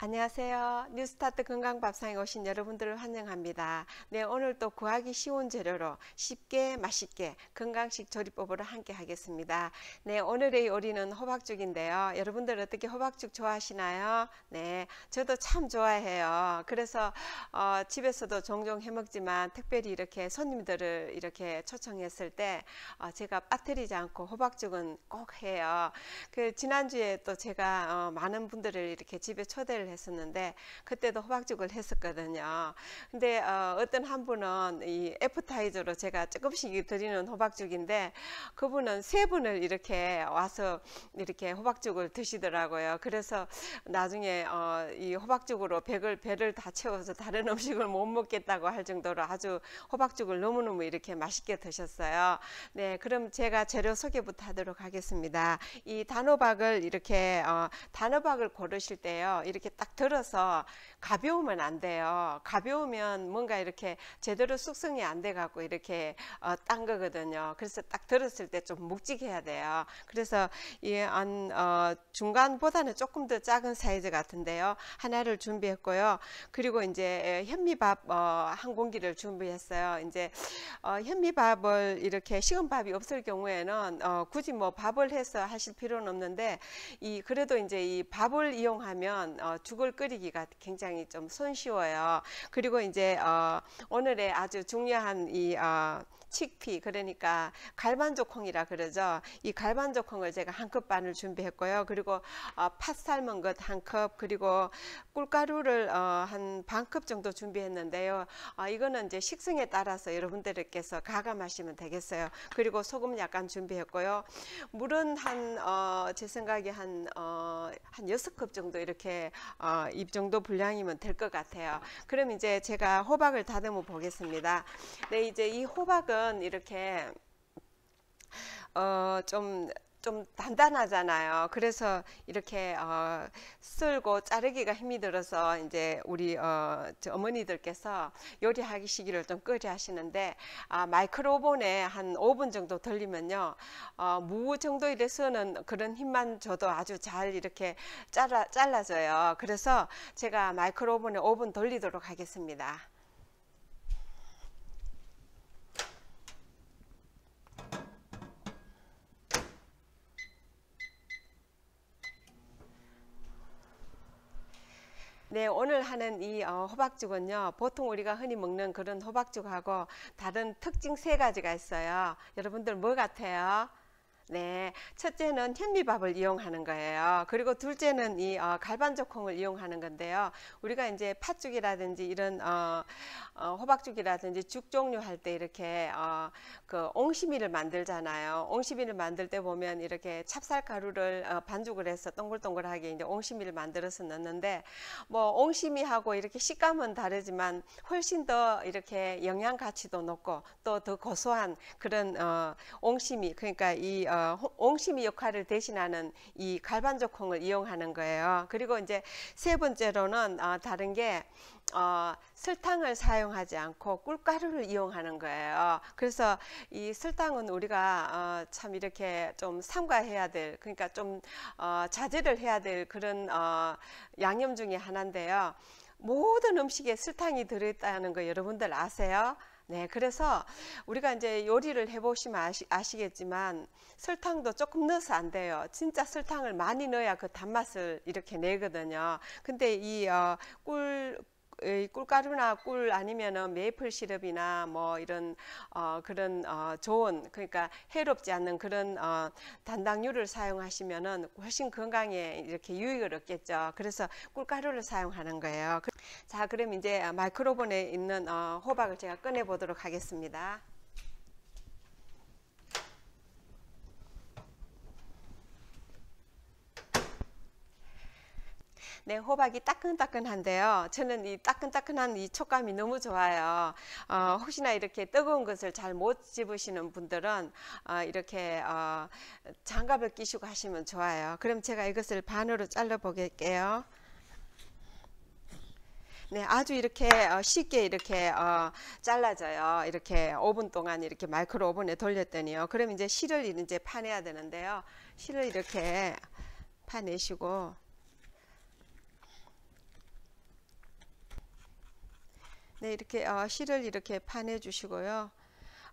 안녕하세요. 뉴스타트 건강밥상에 오신 여러분들을 환영합니다. 네, 오늘 도 구하기 쉬운 재료로 쉽게 맛있게 건강식 조리법으로 함께 하겠습니다. 네, 오늘의 요리는 호박죽인데요. 여러분들 어떻게 호박죽 좋아하시나요? 네, 저도 참 좋아해요. 그래서 어, 집에서도 종종 해먹지만 특별히 이렇게 손님들을 이렇게 초청했을 때 어, 제가 빠뜨리지 않고 호박죽은 꼭 해요. 그 지난주에 또 제가 어, 많은 분들을 이렇게 집에 초대를 강의를 했었는데 그때도 호박죽을 했었거든요. 근데 어, 떤한 분은 이 에프타이저로 제가 조금씩 드리는 호박죽인데 그분은 세 분을 이렇게 와서 이렇게 호박죽을 드시더라고요. 그래서 나중에 어, 이 호박죽으로 백을 배를 다 채워서 다른 음식을 못 먹겠다고 할 정도로 아주 호박죽을 너무너무 이렇게 맛있게 드셨어요. 네, 그럼 제가 재료 소개부터 하도록 하겠습니다. 이 단호박을 이렇게 어, 단호박을 고르실 때요. 이렇게 딱 들어서 가벼우면 안 돼요. 가벼우면 뭔가 이렇게 제대로 숙성이 안 돼 갖고 이렇게 어, 딴 거거든요. 그래서 딱 들었을 때 좀 묵직해야 돼요. 그래서 이안 어, 중간보다는 조금 더 작은 사이즈 같은데요. 하나를 준비했고요. 그리고 이제 현미밥 어, 한 공기를 준비했어요. 이제 어, 현미밥을 이렇게 식은 밥이 없을 경우에는 어, 굳이 뭐 밥을 해서 하실 필요는 없는데 이 그래도 이제 이 밥을 이용하면 어, 죽을 끓이기가 굉장히 굉장히 좀 손쉬워요. 그리고 이제 어, 오늘의 아주 중요한 이 어, 치피 그러니까 갈반조콩이라 그러죠. 이 갈반조콩을 제가 한 컵 반을 준비했고요. 그리고 어, 팥 삶은 것 한 컵, 그리고 꿀가루를 어, 한반 컵 정도 준비했는데요. 어, 이거는 이제 식성에 따라서 여러분들께서 가감하시면 되겠어요. 그리고 소금 약간 준비했고요. 물은 한제 어, 생각에 한한 어, 한 6컵 정도 이렇게 입 어, 정도 분량이면 될 것 같아요. 그럼 이제 제가 호박을 다듬어 보겠습니다. 네, 이제 이 호박은 사은 이렇게 어, 좀좀 단단하잖아요. 그래서 이렇게 어, 쓸고 자르기가 힘이 들어서 이제 우리 어, 어머니들께서 요리하기 시기를 좀 끄려 하시는데 아, 마이크로오븐에 한 5분 정도 돌리면요. 어, 무 정도 이래서는 그런 힘만 줘도 아주 잘 이렇게 잘라, 잘라져요. 그래서 제가 마이크로오븐에 5분 돌리도록 하겠습니다. 네, 오늘 하는 이 어, 호박죽은요. 보통 우리가 흔히 먹는 그런 호박죽하고 다른 특징 세 가지가 있어요. 여러분들 뭐 같아요? 네, 첫째는 현미밥을 이용하는 거예요. 그리고 둘째는 이 어, 갈반적 콩을 이용하는 건데요. 우리가 이제 팥죽이라든지 이런 어, 어, 호박죽이라든지 죽 종류 할 때 이렇게 어, 그 옹심이를 만들잖아요. 옹심이를 만들 때 보면 이렇게 찹쌀 가루를 어, 반죽을 해서 동글동글하게 이제 옹심이를 만들어서 넣는데 뭐 옹심이하고 이렇게 식감은 다르지만 훨씬 더 이렇게 영양 가치도 높고 또 더 고소한 그런 어, 옹심이 그러니까 이 어, 어, 옹심이 역할을 대신하는 이 갈반적 콩을 이용하는 거예요. 그리고 이제 세 번째로는 어, 다른 게 어, 설탕을 사용하지 않고 꿀가루를 이용하는 거예요. 그래서 이 설탕은 우리가 어, 참 이렇게 좀 삼가해야 될, 그러니까 좀 어, 자제를 해야 될 그런 어, 양념 중에 하나인데요. 모든 음식에 설탕이 들어있다는 거 여러분들 아세요? 네, 그래서 우리가 이제 요리를 해보시면 아시, 아시겠지만 설탕도 조금 넣어서 안 돼요. 진짜 설탕을 많이 넣어야 그 단맛을 이렇게 내거든요. 근데 이 어, 꿀 꿀가루나 꿀 아니면은 메이플 시럽이나 뭐 이런 어 그런 어 좋은 그러니까 해롭지 않는 그런 어 단당류를 사용하시면은 훨씬 건강에 이렇게 유익을 얻겠죠. 그래서 꿀가루를 사용하는 거예요. 그, 자, 그럼 이제 마이크로본에 있는 어 호박을 제가 꺼내 보도록 하겠습니다. 네, 호박이 따끈따끈한데요. 저는 이 따끈따끈한 이 촉감이 너무 좋아요. 어, 혹시나 이렇게 뜨거운 것을 잘 못 집으시는 분들은 어, 이렇게 어, 장갑을 끼시고 하시면 좋아요. 그럼 제가 이것을 반으로 잘라 보게요 네, 아주 이렇게 어, 쉽게 이렇게 어, 잘라져요. 이렇게 5분 동안 이렇게 마이크로 오븐에 돌렸더니요. 그럼 이제 실을 이제 파내야 되는데요. 실을 이렇게 파내시고 네, 이렇게 어, 실을 이렇게 파내 주시고요.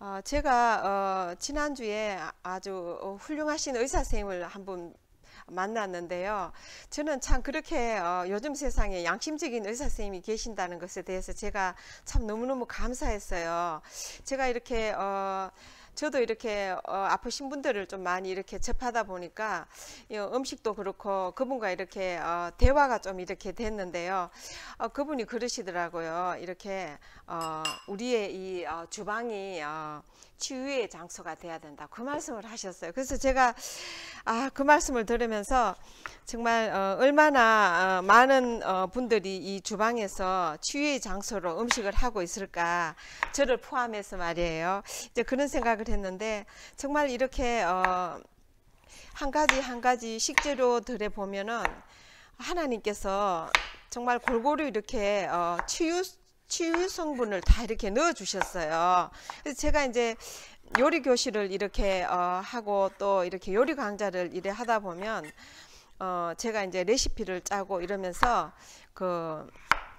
어, 제가 어, 지난주에 아주 어, 훌륭하신 의사 선생님을 한분 만났는데요. 저는 참 그렇게 어, 요즘 세상에 양심적인 의사 선생님이 계신다는 것에 대해서 제가 참 너무너무 감사했어요. 제가 이렇게 어, 저도 이렇게 어, 아프신 분들을 좀 많이 이렇게 접하다 보니까 음식도 그렇고 그분과 이렇게 어, 대화가 좀 이렇게 됐는데요. 어, 그분이 그러시더라고요. 이렇게 어, 우리의 이 어, 주방이 어, 치유의 장소가 돼야 된다. 그 말씀을 하셨어요. 그래서 제가 아, 그 말씀을 들으면서 정말 어, 얼마나 어, 많은 어, 분들이 이 주방에서 치유의 장소로 음식을 하고 있을까 저를 포함해서 말이에요. 이제 그런 생각을 했는데 정말 이렇게 어, 한 가지 한 가지 식재료들에 보면은 하나님께서 정말 골고루 이렇게 어, 치유 치유 성분을 다 이렇게 넣어 주셨어요. 그래서 제가 이제 요리 교실을 이렇게 어, 하고 또 이렇게 요리 강좌를 이래 하다 보면 어, 제가 이제 레시피를 짜고 이러면서 그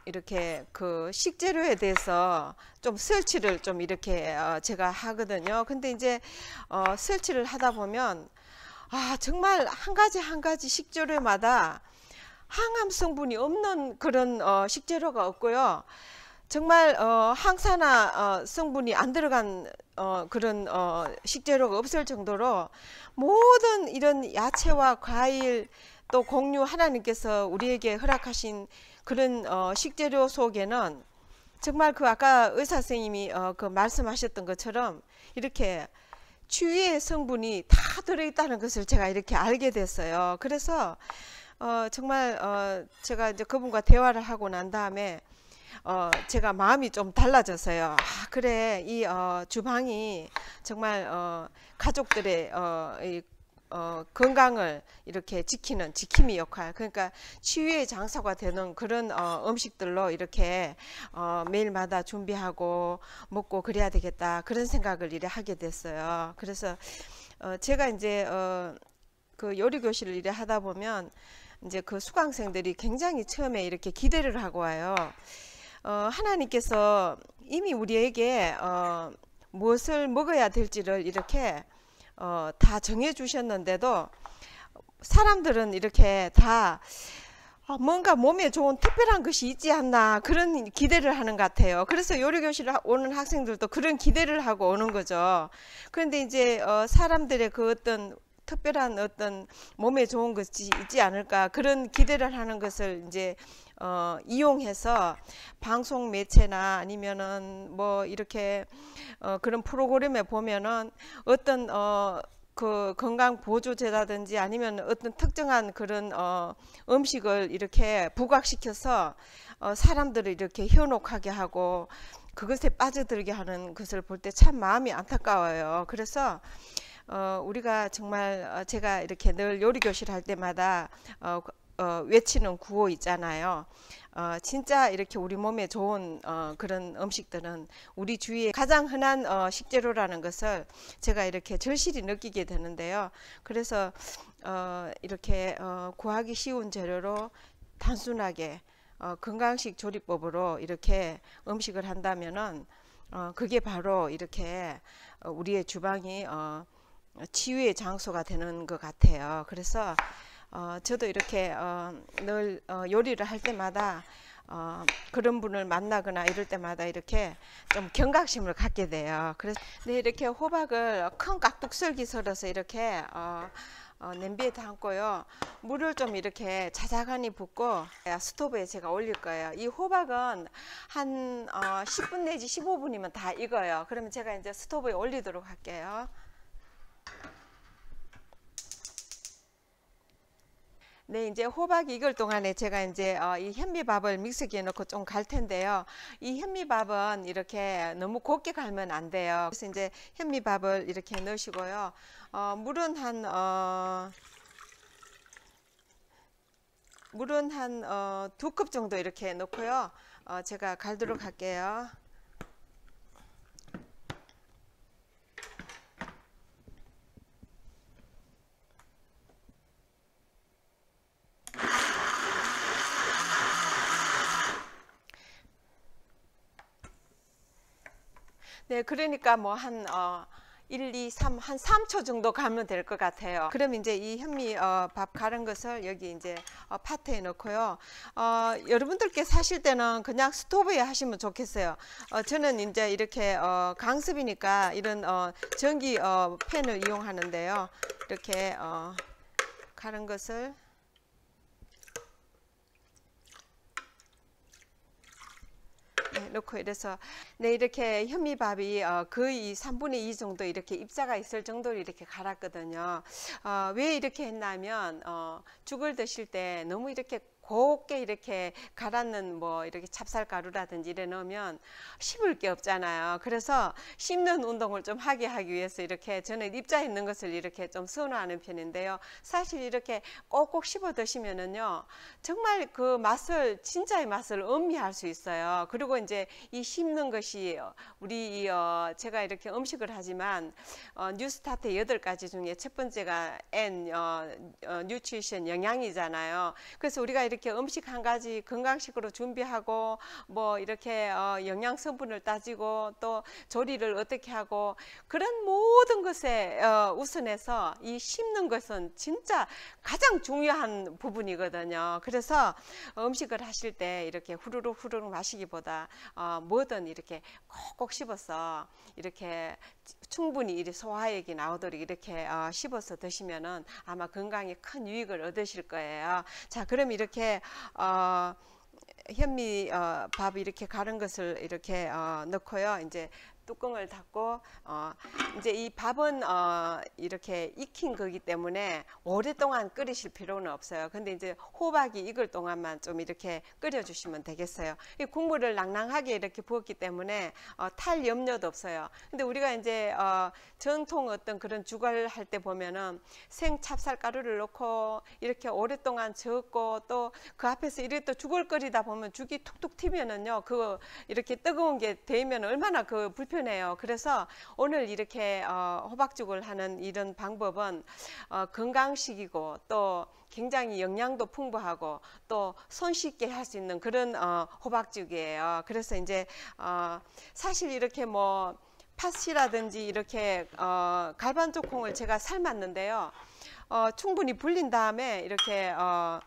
이렇게 그 식재료에 대해서 좀 설치를 좀 이렇게 어, 제가 하거든요. 근데 이제 어, 설치를 하다 보면 아 정말 한 가지 한 가지 식재료마다 항암 성분이 없는 그런 어, 식재료가 없고요. 정말 어, 항산화 어, 성분이 안 들어간 어, 그런 어, 식재료가 없을 정도로 모든 이런 야채와 과일 또 곡류 하나님께서 우리에게 허락하신 그런 어, 식재료 속에는 정말 그 아까 의사 선생님이 어, 그 말씀하셨던 것처럼 이렇게 주위의 성분이 다 들어있다는 것을 제가 이렇게 알게 됐어요. 그래서 어, 정말 어, 제가 이제 그분과 대화를 하고 난 다음에 어, 제가 마음이 좀 달라졌어요. 아, 그래 이 어, 주방이 정말 어, 가족들의 어, 이, 어, 건강을 이렇게 지키는 지킴이 역할 그러니까 치유의 장소가 되는 그런 어, 음식들로 이렇게 어, 매일마다 준비하고 먹고 그래야 되겠다 그런 생각을 이래 하게 됐어요. 그래서 어, 제가 이제 어, 그 요리 교실을 이래 하다 보면 이제 그 수강생들이 굉장히 처음에 이렇게 기대를 하고 와요. 어, 하나님께서 이미 우리에게 어, 무엇을 먹어야 될지를 이렇게 어, 다 정해 주셨는데도 사람들은 이렇게 다 아, 뭔가 몸에 좋은 특별한 것이 있지 않나 그런 기대를 하는 것 같아요. 그래서 요리교실 오는 학생들도 그런 기대를 하고 오는 거죠. 그런데 이제 어, 사람들의 그 어떤 특별한 어떤 몸에 좋은 것이 있지 않을까 그런 기대를 하는 것을 이제 어, 이용해서 방송 매체나 아니면은 뭐 이렇게 어, 그런 프로그램에 보면은 어떤 어, 그 건강 보조제라든지 아니면 어떤 특정한 그런 어, 음식을 이렇게 부각시켜서 어, 사람들을 이렇게 현혹하게 하고 그것에 빠져들게 하는 것을 볼 때 참 마음이 안타까워요. 그래서 어, 우리가 정말 어, 제가 이렇게 늘 요리 교실 할 때마다 어, 그, 어, 외치는 구호 있잖아요. 어, 진짜 이렇게 우리 몸에 좋은 어, 그런 음식들은 우리 주위에 가장 흔한 어, 식재료라는 것을 제가 이렇게 절실히 느끼게 되는데요. 그래서 어, 이렇게 어, 구하기 쉬운 재료로 단순하게 어, 건강식 조리법으로 이렇게 음식을 한다면은 어, 그게 바로 이렇게 어, 우리의 주방이 어, 치유의 장소가 되는 것 같아요. 그래서 어, 저도 이렇게 어, 늘 어, 요리를 할 때마다 어, 그런 분을 만나거나 이럴 때마다 이렇게 좀 경각심을 갖게 돼요. 그래서 네, 이렇게 호박을 큰 깍둑썰기 썰어서 이렇게 어, 어, 냄비에 담고요. 물을 좀 이렇게 자작하니 붓고 스토브에 제가 올릴 거예요. 이 호박은 한 어, 10분 내지 15분이면 다 익어요. 그러면 제가 이제 스토브에 올리도록 할게요. 네, 이제 호박 익을 동안에 제가 이제 어, 이 현미밥을 믹서기에 넣고 좀 갈 텐데요. 이 현미밥은 이렇게 너무 곱게 갈면 안 돼요. 그래서 이제 현미밥을 이렇게 넣으시고요. 어, 물은 한, 어, 물은 한, 어, 두컵 정도 이렇게 넣고요. 어, 제가 갈도록 할게요. 네, 그러니까 뭐 한 어, 1, 2, 3, 한 3초 정도 가면 될 것 같아요. 그럼 이제 이 현미 어, 밥 갈은 것을 여기 이제 어, 파트에 넣고요. 어, 여러분들께 사실 때는 그냥 스토브에 하시면 좋겠어요. 어, 저는 이제 이렇게 어, 강습이니까 이런 어, 전기 어, 팬을 이용하는데요. 이렇게 어, 갈은 것을 넣고 이래서 네, 이렇게 현미밥이 어, 거의 3분의 2 정도 이렇게 입자가 있을 정도로 이렇게 갈았거든요. 어, 왜 이렇게 했냐면 어, 죽을 드실 때 너무 이렇게 곱게 이렇게 갈았는 뭐 이렇게 찹쌀가루라든지 이래 넣으면 씹을 게 없잖아요. 그래서 씹는 운동을 좀 하게 하기 위해서 이렇게 저는 입자에 있는 것을 이렇게 좀 선호하는 편인데요. 사실 이렇게 꼭꼭 씹어 드시면은요. 정말 그 맛을 진짜의 맛을 음미할 수 있어요. 그리고 이제 이 씹는 것이 우리 어 제가 이렇게 음식을 하지만 어 뉴스타트 여덟 가지 중에 첫 번째가 N 어, 어 뉴트리션 영양이잖아요. 그래서 우리가 이렇게 이렇게 음식 한 가지 건강식으로 준비하고 뭐 이렇게 어, 영양 성분을 따지고 또 조리를 어떻게 하고 그런 모든 것에 어, 우선해서 이 심는 것은 진짜 가장 중요한 부분이거든요. 그래서 음식을 하실 때 이렇게 후루룩 후루룩 마시기보다 어, 뭐든 이렇게 꼭꼭 씹어서 이렇게 충분히 이 소화액이 나오도록 이렇게 어, 씹어서 드시면은 아마 건강에 큰 유익을 얻으실 거예요. 자, 그럼 이렇게 어, 현미 어, 밥 이렇게 가른 것을 이렇게 어, 넣고요. 이제 뚜껑을 닫고 어, 이제 이 밥은 어, 이렇게 익힌 거기 때문에 오랫동안 끓이실 필요는 없어요. 근데 이제 호박이 익을 동안만 좀 이렇게 끓여주시면 되겠어요. 이 국물을 낭낭하게 이렇게 부었기 때문에 어, 탈 염려도 없어요. 근데 우리가 이제 어, 전통 어떤 그런 주갈 할때 보면은 생 찹쌀가루를 넣고 이렇게 오랫동안 저었고 또 그 앞에서 이래 또 죽을 끓이다 보면 죽이 툭툭 튀면은요. 그 이렇게 뜨거운 게 되면 얼마나 그 불. 불편해요. 그래서 오늘 이렇게 어, 호박죽을 하는 이런 방법은 어, 건강식이고 또 굉장히 영양도 풍부하고 또 손쉽게 할 수 있는 그런 어, 호박죽이에요. 그래서 이제 어, 사실 이렇게 뭐 팥이라든지 이렇게 어, 갈반쪽 콩을 제가 삶았는데요. 어, 충분히 불린 다음에 이렇게 어,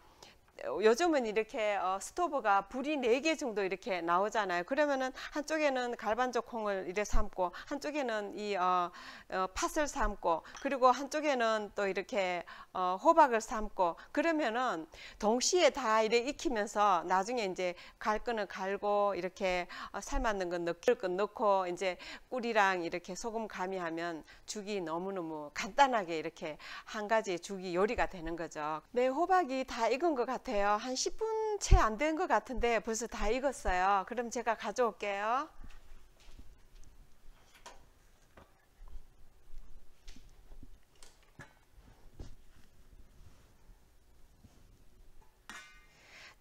요즘은 이렇게 어, 스토브가 불이 네 개 정도 이렇게 나오잖아요. 그러면은 한쪽에는 갈반조 콩을 이래 삶고 한쪽에는 이 어, 어, 팥을 삶고 그리고 한쪽에는 또 이렇게 어, 호박을 삶고 그러면은 동시에 다 이래 익히면서 나중에 이제 갈 거는 갈고 이렇게 어, 삶았는 건 넣을 건 넣고 이제 꿀이랑 이렇게 소금 가미하면 죽이 너무너무 간단하게 이렇게 한 가지 죽이 요리가 되는 거죠. 네, 호박이 다 익은 것 같아요. 같아요. 한 10분 채 안 된 것 같은데 벌써 다 익었어요. 그럼 제가 가져올게요.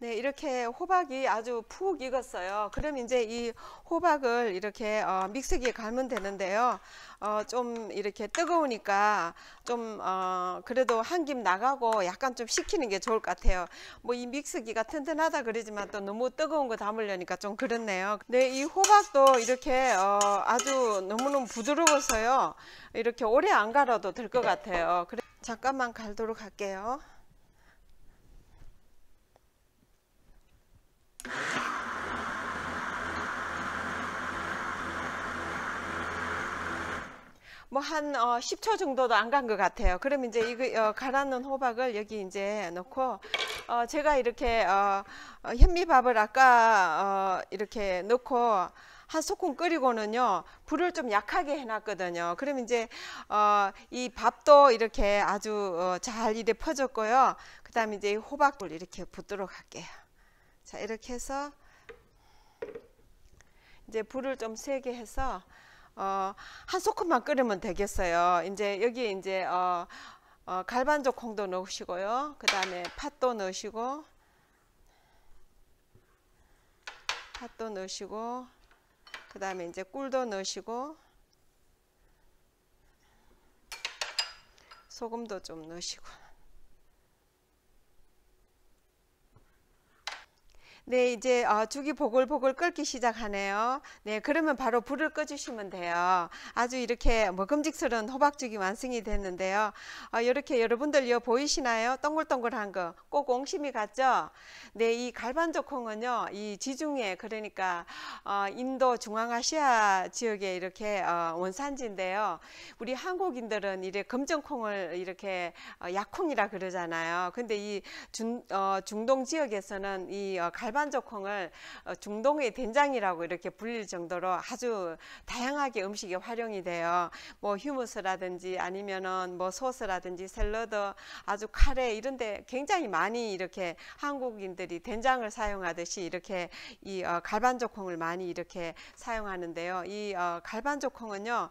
네, 이렇게 호박이 아주 푹 익었어요. 그럼 이제 이 호박을 이렇게 어, 믹서기에 갈면 되는데요. 어, 좀 이렇게 뜨거우니까 좀 어, 그래도 한 김 나가고 약간 좀 식히는 게 좋을 것 같아요. 뭐 이 믹서기가 튼튼하다 그러지만 또 너무 뜨거운 거 담으려니까 좀 그렇네요. 네, 이 호박도 이렇게 어, 아주 너무너무 부드러워서요. 이렇게 오래 안 갈아도 될 것 같아요. 그래, 잠깐만 갈도록 할게요. 뭐한 어, 10초 정도도 안 간 것 같아요. 그럼 이제 이거 어, 갈아놓은 호박을 여기 이제 넣고 어, 제가 이렇게 어, 어, 현미밥을 아까 어, 이렇게 넣고 한 소금 끓이고는요 불을 좀 약하게 해놨거든요. 그럼 이제 어, 이 밥도 이렇게 아주 어, 잘 이래 퍼졌고요. 그다음에 이제 호박도 이렇게 붓도록 할게요. 자 이렇게 해서 이제 불을 좀 세게 해서 어, 한 소금만 끓이면 되겠어요. 이제 여기 이제 어, 어, 갈반족 콩도 넣으시고요. 그 다음에 팥도 넣으시고 팥도 넣으시고 그 다음에 이제 꿀도 넣으시고 소금도 좀 넣으시고 네, 이제 어, 아, 죽이 보글보글 끓기 시작하네요. 네, 그러면 바로 불을 꺼주시면 돼요. 아주 이렇게 먹음직스러운 호박죽이 완성이 됐는데요. 어, 이렇게 여러분들 여 보이시나요? 동글동글한 거, 꼭 옹심이 같죠? 네, 이 갈반족콩은요, 이 지중해 그러니까 어, 인도 중앙아시아 지역에 이렇게 어, 원산지인데요. 우리 한국인들은 이래 검정콩을 이렇게 어, 약콩이라 그러잖아요. 근데 이 중, 어, 중동 지역에서는 이 어, 갈 갈반조 콩을 어, 중동의 된장이라고 이렇게 불릴 정도로 아주 다양하게 음식에 활용이 돼요. 뭐 휴무스라든지 아니면은 뭐 소스라든지 샐러드, 아주 카레 이런데 굉장히 많이 이렇게 한국인들이 된장을 사용하듯이 이렇게 이 어, 갈반조 콩을 많이 이렇게 사용하는데요. 이 어, 갈반조 콩은요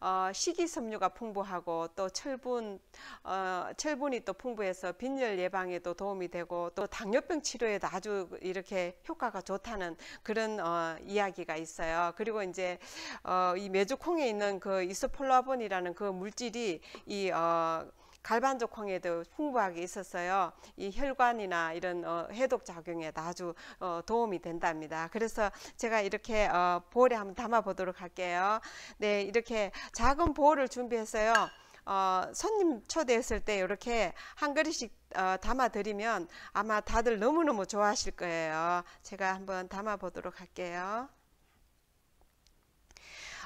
어, 식이섬유가 풍부하고 또 철분 어, 철분이 또 풍부해서 빈혈 예방에도 도움이 되고 또 당뇨병 치료에도 아주 이렇게 이렇게 효과가 좋다는 그런 어, 이야기가 있어요. 그리고 이제 어, 이 메주콩에 있는 그 이소폴라본이라는 그 물질이 이 어, 갈반족콩에도 풍부하게 있었어요. 이 혈관이나 이런 어, 해독 작용에 아주 어, 도움이 된답니다. 그래서 제가 이렇게 어, 볼에 한번 담아 보도록 할게요. 네, 이렇게 작은 볼을 준비했어요. 어, 손님 초대했을 때 이렇게 한 그릇씩 어, 담아드리면 아마 다들 너무너무 좋아하실 거예요. 제가 한번 담아보도록 할게요.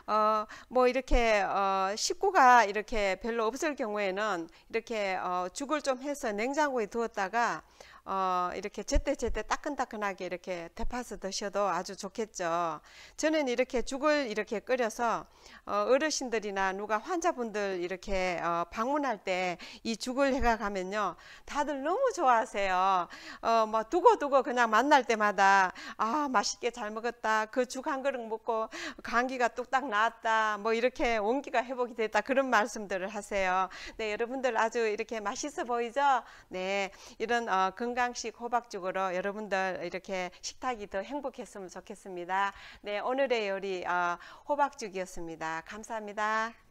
어, 뭐 이렇게 어, 식구가 이렇게 별로 없을 경우에는 이렇게 어, 죽을 좀 해서 냉장고에 두었다가 어, 이렇게 제때제때 따끈따끈하게 이렇게 대파서 드셔도 아주 좋겠죠. 저는 이렇게 죽을 이렇게 끓여서 어, 어르신들이나 누가 환자분들 이렇게 어, 방문할 때 이 죽을 해가 가면요. 다들 너무 좋아하세요. 어, 뭐 두고두고 그냥 만날 때마다 아, 맛있게 잘 먹었다. 그 죽 한 그릇 먹고 감기가 뚝딱 나왔다뭐 이렇게 온기가 회복이 됐다. 그런 말씀들을 하세요. 네, 여러분들 아주 이렇게 맛있어 보이죠? 네, 이런 어, 건 건강식 호박죽으로 여러분들 이렇게 식탁이 더 행복했으면 좋겠습니다. 네, 오늘의 요리 어, 호박죽이었습니다. 감사합니다.